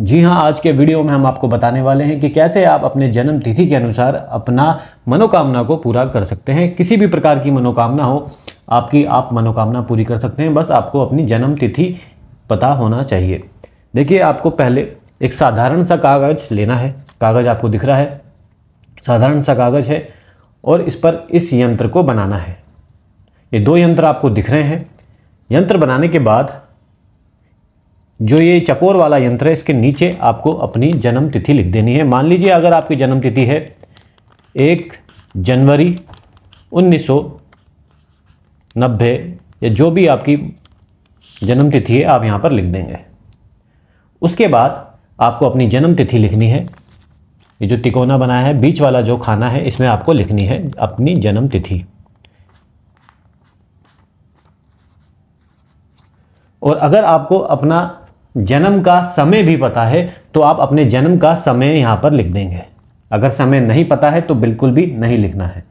जी हाँ आज के वीडियो में हम आपको बताने वाले हैं कि कैसे आप अपने जन्म तिथि के अनुसार अपना मनोकामना को पूरा कर सकते हैं किसी भी प्रकार की मनोकामना हो आपकी आप मनोकामना पूरी कर सकते हैं बस आपको अपनी जन्म तिथि पता होना चाहिए देखिए आपको पहले एक साधारण सा कागज़ लेना है कागज़ आपको दिख रहा है साधारण सा कागज़ है और इस पर इस यंत्र को बनाना है ये दो यंत्र आपको दिख रहे हैं यंत्र बनाने के बाद जो ये चकोर वाला यंत्र है इसके नीचे आपको अपनी जन्म तिथि लिख देनी है मान लीजिए अगर आपकी जन्म तिथि है एक जनवरी उन्नीस नब्बे या जो भी आपकी जन्म तिथि है आप यहाँ पर लिख देंगे उसके बाद आपको अपनी जन्म तिथि लिखनी है ये जो तिकोना बनाया है बीच वाला जो खाना है इसमें आपको लिखनी है अपनी जन्म तिथि और अगर आपको अपना जन्म का समय भी पता है तो आप अपने जन्म का समय यहाँ पर लिख देंगे अगर समय नहीं पता है तो बिल्कुल भी नहीं लिखना है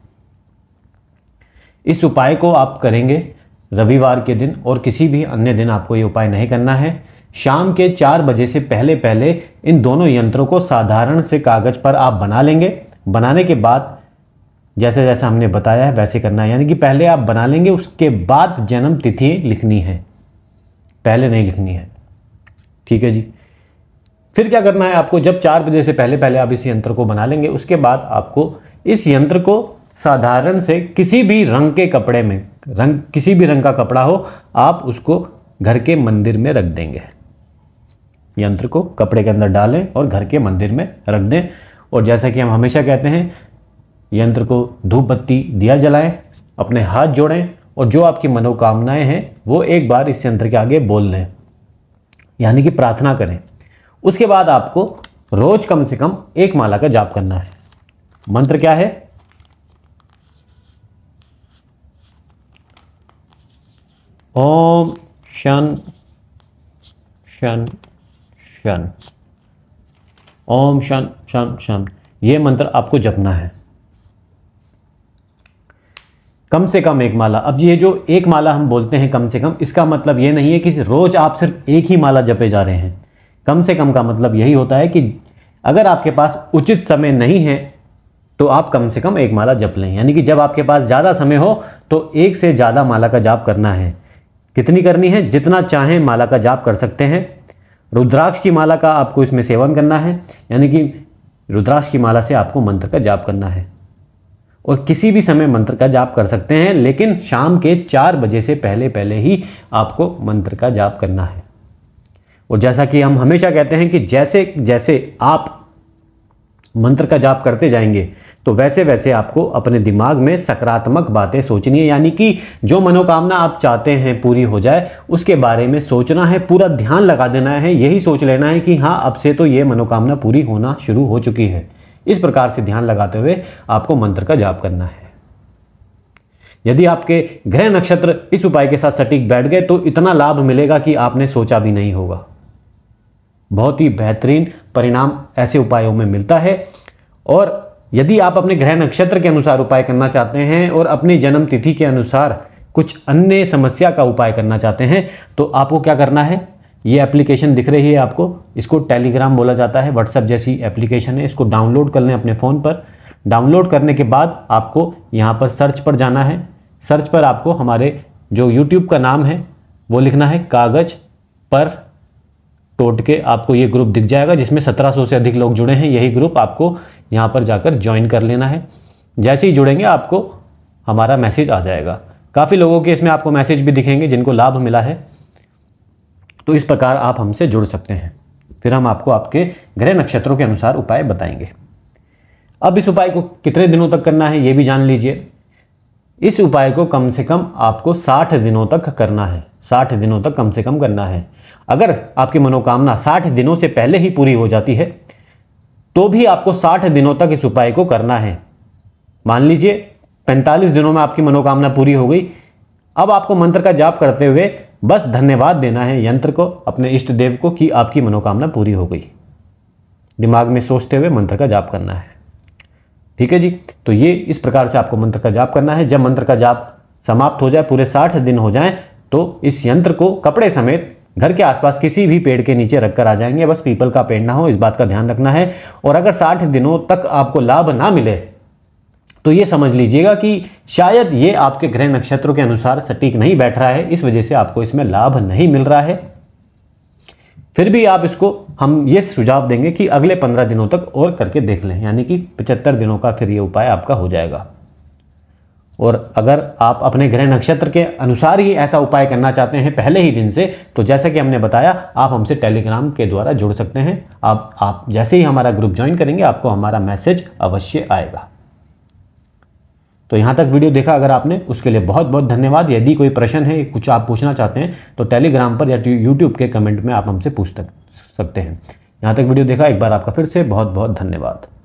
इस उपाय को आप करेंगे रविवार के दिन और किसी भी अन्य दिन आपको ये उपाय नहीं करना है शाम के चार बजे से पहले पहले इन दोनों यंत्रों को साधारण से कागज पर आप बना लेंगे बनाने के बाद जैसे जैसे हमने बताया है वैसे करना है यानी कि पहले आप बना लेंगे उसके बाद जन्म तिथि लिखनी है पहले नहीं लिखनी है ठीक है जी फिर क्या करना है आपको जब चार बजे से पहले पहले आप इस यंत्र को बना लेंगे उसके बाद आपको इस यंत्र को साधारण से किसी भी रंग के कपड़े में रंग किसी भी रंग का कपड़ा हो आप उसको घर के मंदिर में रख देंगे यंत्र को कपड़े के अंदर डालें और घर के मंदिर में रख दें और जैसा कि हम हमेशा कहते हैं यंत्र को धूप बत्ती दिया जलाएं अपने हाथ जोड़ें और जो आपकी मनोकामनाएं हैं वो एक बार इस यंत्र के आगे बोल लें यानी कि प्रार्थना करें उसके बाद आपको रोज कम से कम एक माला का जाप करना है मंत्र क्या है ओम शन शन शन ओम शन शन शन ये मंत्र आपको जपना है कम से कम एक माला अब ये जो एक माला हम बोलते हैं कम से कम इसका मतलब ये नहीं है कि रोज़ आप सिर्फ एक ही माला जपे जा रहे हैं कम से कम का मतलब यही होता है कि अगर आपके पास उचित समय नहीं है तो आप कम से कम एक माला जप लें यानी कि जब आपके पास ज़्यादा समय हो तो एक से ज़्यादा माला का जाप करना है कितनी करनी है जितना चाहें माला का जाप कर सकते हैं रुद्राक्ष की माला का आपको इसमें सेवन करना है यानी कि रुद्राक्ष की माला से आपको मंत्र का जाप करना है और किसी भी समय मंत्र का जाप कर सकते हैं लेकिन शाम के चार बजे से पहले पहले ही आपको मंत्र का जाप करना है और जैसा कि हम हमेशा कहते हैं कि जैसे जैसे आप मंत्र का जाप करते जाएंगे तो वैसे वैसे आपको अपने दिमाग में सकारात्मक बातें सोचनी है यानी कि जो मनोकामना आप चाहते हैं पूरी हो जाए उसके बारे में सोचना है पूरा ध्यान लगा देना है यही सोच लेना है कि हाँ अब से तो ये मनोकामना पूरी होना शुरू हो चुकी है इस प्रकार से ध्यान लगाते हुए आपको मंत्र का जाप करना है यदि आपके ग्रह नक्षत्र इस उपाय के साथ सटीक बैठ गए तो इतना लाभ मिलेगा कि आपने सोचा भी नहीं होगा बहुत ही बेहतरीन परिणाम ऐसे उपायों में मिलता है और यदि आप अपने ग्रह नक्षत्र के अनुसार उपाय करना चाहते हैं और अपनी जन्म तिथि के अनुसार कुछ अन्य समस्या का उपाय करना चाहते हैं तो आपको क्या करना है ये एप्लीकेशन दिख रही है आपको इसको टेलीग्राम बोला जाता है व्हाट्सएप जैसी एप्लीकेशन है इसको डाउनलोड कर लें अपने फ़ोन पर डाउनलोड करने के बाद आपको यहाँ पर सर्च पर जाना है सर्च पर आपको हमारे जो यूट्यूब का नाम है वो लिखना है कागज़ पर टोट के आपको ये ग्रुप दिख जाएगा जिसमें 1700 से अधिक लोग जुड़े हैं यही ग्रुप आपको यहाँ पर जाकर ज्वाइन कर लेना है जैसे ही जुड़ेंगे आपको हमारा मैसेज आ जाएगा काफ़ी लोगों के इसमें आपको मैसेज भी दिखेंगे जिनको लाभ मिला है तो इस प्रकार आप हमसे जुड़ सकते हैं फिर हम आपको आपके ग्रह नक्षत्रों के अनुसार उपाय बताएंगे अब इस उपाय को कितने दिनों तक करना है ये भी जान लीजिए इस उपाय को कम से कम आपको 60 दिनों तक करना है 60 दिनों तक कम से कम करना है अगर आपकी मनोकामना 60 दिनों से पहले ही पूरी हो जाती है तो भी आपको 60 दिनों तक इस उपाय को करना है मान लीजिए 45 दिनों में आपकी मनोकामना पूरी हो गई अब आपको मंत्र का जाप करते हुए बस धन्यवाद देना है यंत्र को अपने इष्ट देव को कि आपकी मनोकामना पूरी हो गई दिमाग में सोचते हुए मंत्र का जाप करना है ठीक है जी तो ये इस प्रकार से आपको मंत्र का जाप करना है जब मंत्र का जाप समाप्त हो जाए पूरे साठ दिन हो जाए तो इस यंत्र को कपड़े समेत घर के आसपास किसी भी पेड़ के नीचे रखकर आ जाएंगे बस पीपल का पेड़ ना हो इस बात का ध्यान रखना है और अगर साठ दिनों तक आपको लाभ ना मिले तो ये समझ लीजिएगा कि शायद ये आपके ग्रह नक्षत्रों के अनुसार सटीक नहीं बैठ रहा है इस वजह से आपको इसमें लाभ नहीं मिल रहा है फिर भी आप इसको हम ये सुझाव देंगे कि अगले पंद्रह दिनों तक और करके देख लें यानी कि पचहत्तर दिनों का फिर ये उपाय आपका हो जाएगा और अगर आप अपने ग्रह नक्षत्र के अनुसार ही ऐसा उपाय करना चाहते हैं पहले ही दिन से तो जैसा कि हमने बताया आप हमसे टेलीग्राम के द्वारा जुड़ सकते हैं आप आप जैसे ही हमारा ग्रुप ज्वाइन करेंगे आपको हमारा मैसेज अवश्य आएगा तो यहाँ तक वीडियो देखा अगर आपने उसके लिए बहुत बहुत धन्यवाद यदि कोई प्रश्न है कुछ आप पूछना चाहते हैं तो टेलीग्राम पर या यूट्यूब तो के कमेंट में आप हमसे पूछ सकते हैं यहाँ तक वीडियो देखा एक बार आपका फिर से बहुत बहुत धन्यवाद